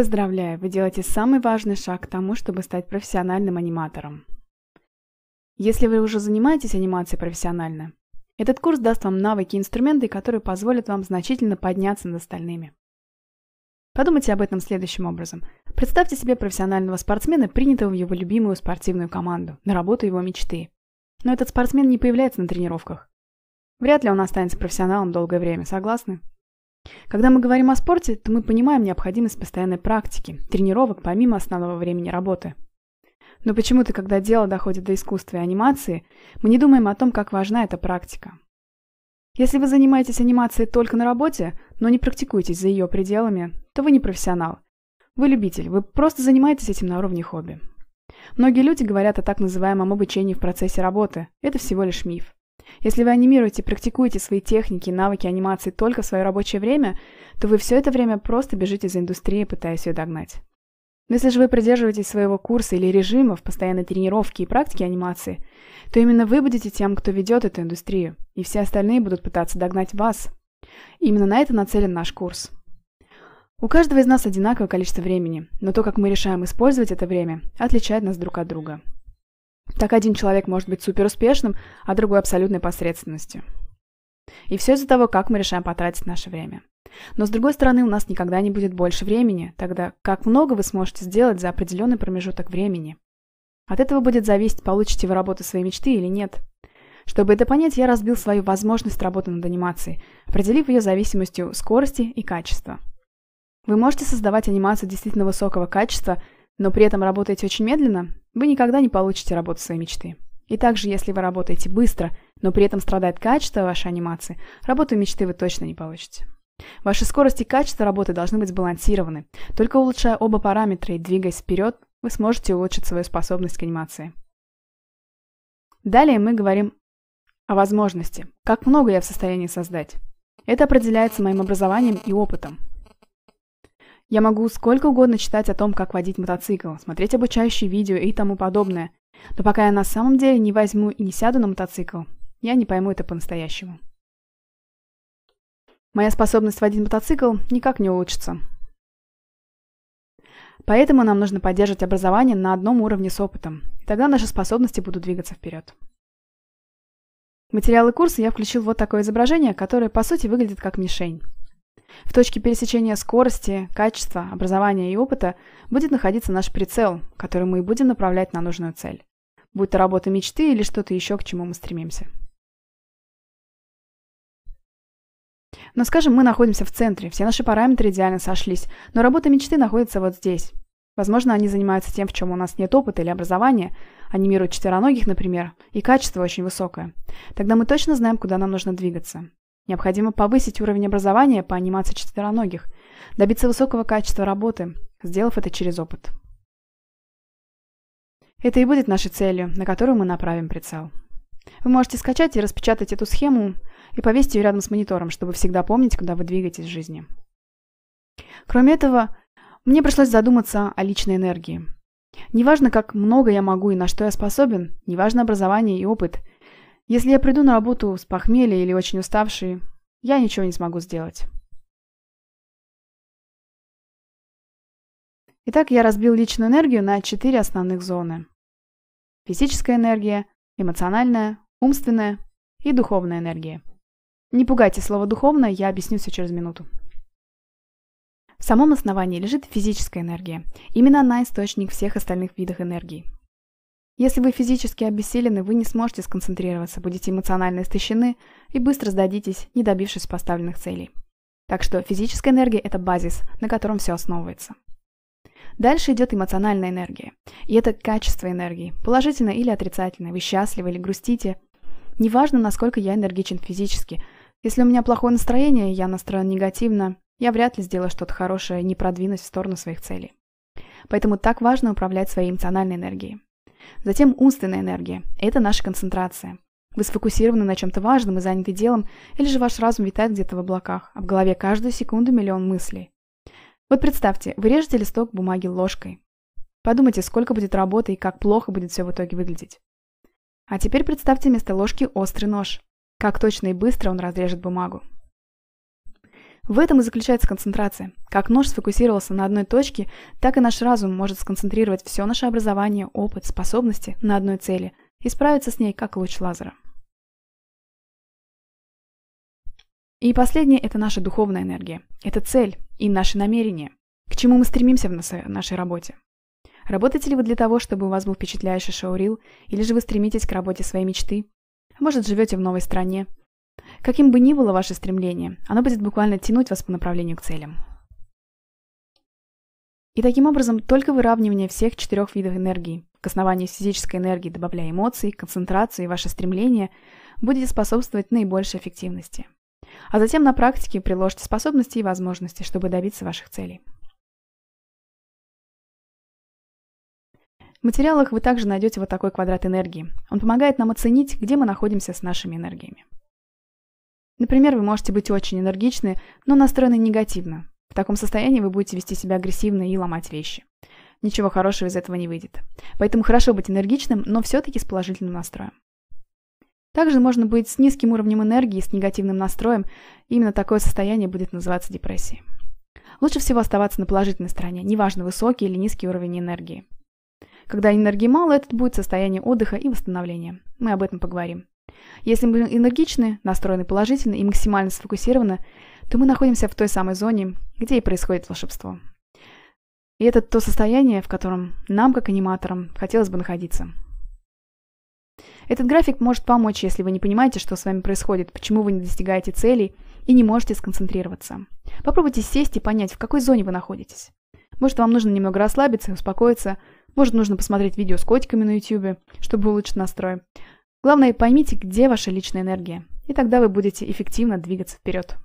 Поздравляю, вы делаете самый важный шаг к тому, чтобы стать профессиональным аниматором. Если вы уже занимаетесь анимацией профессионально, этот курс даст вам навыки и инструменты, которые позволят вам значительно подняться над остальными. Подумайте об этом следующим образом. Представьте себе профессионального спортсмена, принятого в его любимую спортивную команду, на работу его мечты. Но этот спортсмен не появляется на тренировках. Вряд ли он останется профессионалом долгое время, согласны? Когда мы говорим о спорте, то мы понимаем необходимость постоянной практики, тренировок помимо основного времени работы. Но почему-то, когда дело доходит до искусства и анимации, мы не думаем о том, как важна эта практика. Если вы занимаетесь анимацией только на работе, но не практикуетесь за ее пределами, то вы не профессионал. Вы любитель, вы просто занимаетесь этим на уровне хобби. Многие люди говорят о так называемом обучении в процессе работы. Это всего лишь миф. Если вы анимируете, практикуете свои техники и навыки анимации только в свое рабочее время, то вы все это время просто бежите за индустрией, пытаясь ее догнать. Но если же вы придерживаетесь своего курса или режимов, постоянной тренировки и практики анимации, то именно вы будете тем, кто ведет эту индустрию, и все остальные будут пытаться догнать вас. И именно на это нацелен наш курс. У каждого из нас одинаковое количество времени, но то, как мы решаем использовать это время, отличает нас друг от друга. Так один человек может быть суперуспешным, а другой абсолютной посредственностью. И все из-за того, как мы решаем потратить наше время. Но с другой стороны, у нас никогда не будет больше времени, тогда как много вы сможете сделать за определенный промежуток времени. От этого будет зависеть, получите вы работу своей мечты или нет. Чтобы это понять, я разбил свою возможность работы над анимацией, определив ее зависимостью скорости и качества. Вы можете создавать анимацию действительно высокого качества – но при этом работаете очень медленно, вы никогда не получите работу своей мечты. И также, если вы работаете быстро, но при этом страдает качество вашей анимации, работу мечты вы точно не получите. Ваши скорость и качество работы должны быть сбалансированы. Только улучшая оба параметра и двигаясь вперед, вы сможете улучшить свою способность к анимации. Далее мы говорим о возможности. Как много я в состоянии создать? Это определяется моим образованием и опытом. Я могу сколько угодно читать о том, как водить мотоцикл, смотреть обучающие видео и тому подобное, но пока я на самом деле не возьму и не сяду на мотоцикл, я не пойму это по-настоящему. Моя способность водить мотоцикл никак не улучшится. Поэтому нам нужно поддерживать образование на одном уровне с опытом, и тогда наши способности будут двигаться вперед. В материалы курса я включил вот такое изображение, которое по сути выглядит как мишень. В точке пересечения скорости, качества, образования и опыта будет находиться наш прицел, который мы и будем направлять на нужную цель. Будь то работа мечты или что-то еще, к чему мы стремимся. Но скажем, мы находимся в центре, все наши параметры идеально сошлись, но работа мечты находится вот здесь. Возможно, они занимаются тем, в чем у нас нет опыта или образования, анимируют четвероногих, например, и качество очень высокое. Тогда мы точно знаем, куда нам нужно двигаться. Необходимо повысить уровень образования по анимации четвероногих, добиться высокого качества работы, сделав это через опыт. Это и будет нашей целью, на которую мы направим прицел. Вы можете скачать и распечатать эту схему и повесить ее рядом с монитором, чтобы всегда помнить, куда вы двигаетесь в жизни. Кроме этого, мне пришлось задуматься о личной энергии. Неважно, как много я могу и на что я способен, неважно образование и опыт, если я приду на работу с похмелья или очень уставший, я ничего не смогу сделать. Итак, я разбил личную энергию на четыре основных зоны. Физическая энергия, эмоциональная, умственная и духовная энергия. Не пугайте слово «духовное», я объясню все через минуту. В самом основании лежит физическая энергия. Именно она источник всех остальных видов энергии. Если вы физически обессилены, вы не сможете сконцентрироваться, будете эмоционально истощены и быстро сдадитесь, не добившись поставленных целей. Так что физическая энергия – это базис, на котором все основывается. Дальше идет эмоциональная энергия. И это качество энергии, положительное или отрицательное, вы счастливы или грустите. Неважно, насколько я энергичен физически. Если у меня плохое настроение, я настроен негативно, я вряд ли сделаю что-то хорошее, не продвинусь в сторону своих целей. Поэтому так важно управлять своей эмоциональной энергией. Затем умственная энергия – это наша концентрация. Вы сфокусированы на чем-то важном и заняты делом, или же ваш разум витает где-то в облаках, а в голове каждую секунду миллион мыслей. Вот представьте, вы режете листок бумаги ложкой. Подумайте, сколько будет работы и как плохо будет все в итоге выглядеть. А теперь представьте вместо ложки острый нож. Как точно и быстро он разрежет бумагу. В этом и заключается концентрация. Как нож сфокусировался на одной точке, так и наш разум может сконцентрировать все наше образование, опыт, способности на одной цели и справиться с ней как луч лазера. И последнее – это наша духовная энергия. Это цель и наши намерения. К чему мы стремимся в нашей работе? Работаете ли вы для того, чтобы у вас был впечатляющий шоурил, или же вы стремитесь к работе своей мечты? Может, живете в новой стране, Каким бы ни было ваше стремление, оно будет буквально тянуть вас по направлению к целям. И таким образом, только выравнивание всех четырех видов энергии, к основанию физической энергии добавляя эмоции, концентрацию и ваше стремление, будете способствовать наибольшей эффективности. А затем на практике приложите способности и возможности, чтобы добиться ваших целей. В материалах вы также найдете вот такой квадрат энергии. Он помогает нам оценить, где мы находимся с нашими энергиями. Например, вы можете быть очень энергичны, но настроены негативно. В таком состоянии вы будете вести себя агрессивно и ломать вещи. Ничего хорошего из этого не выйдет. Поэтому хорошо быть энергичным, но все-таки с положительным настроем. Также можно быть с низким уровнем энергии, с негативным настроем. Именно такое состояние будет называться депрессией. Лучше всего оставаться на положительной стороне, неважно высокий или низкий уровень энергии. Когда энергии мало, это будет состояние отдыха и восстановления. Мы об этом поговорим. Если мы энергичны, настроены положительно и максимально сфокусированы, то мы находимся в той самой зоне, где и происходит волшебство. И это то состояние, в котором нам, как аниматорам, хотелось бы находиться. Этот график может помочь, если вы не понимаете, что с вами происходит, почему вы не достигаете целей и не можете сконцентрироваться. Попробуйте сесть и понять, в какой зоне вы находитесь. Может, вам нужно немного расслабиться и успокоиться, может, нужно посмотреть видео с котиками на YouTube, чтобы улучшить настрой. Главное, поймите, где ваша личная энергия, и тогда вы будете эффективно двигаться вперед.